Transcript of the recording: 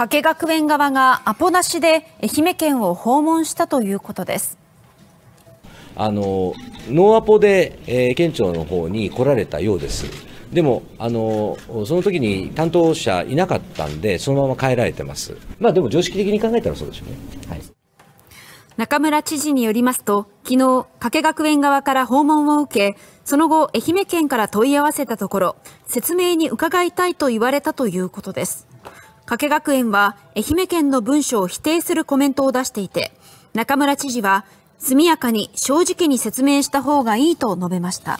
加計学園側がアポなしで愛媛県を訪問したということです。あのノーアポで、えー、県庁の方に来られたようです。でも、あの、その時に担当者いなかったんで、そのまま帰られてます。まあでも常識的に考えたらそうでしょうね。はい。中村知事によりますと、昨日、加計学園側から訪問を受け、その後、愛媛県から問い合わせたところ、説明に伺いたいと言われたということです。加計学園は愛媛県の文書を否定するコメントを出していて、中村知事は速やかに正直に説明した方がいいと述べました。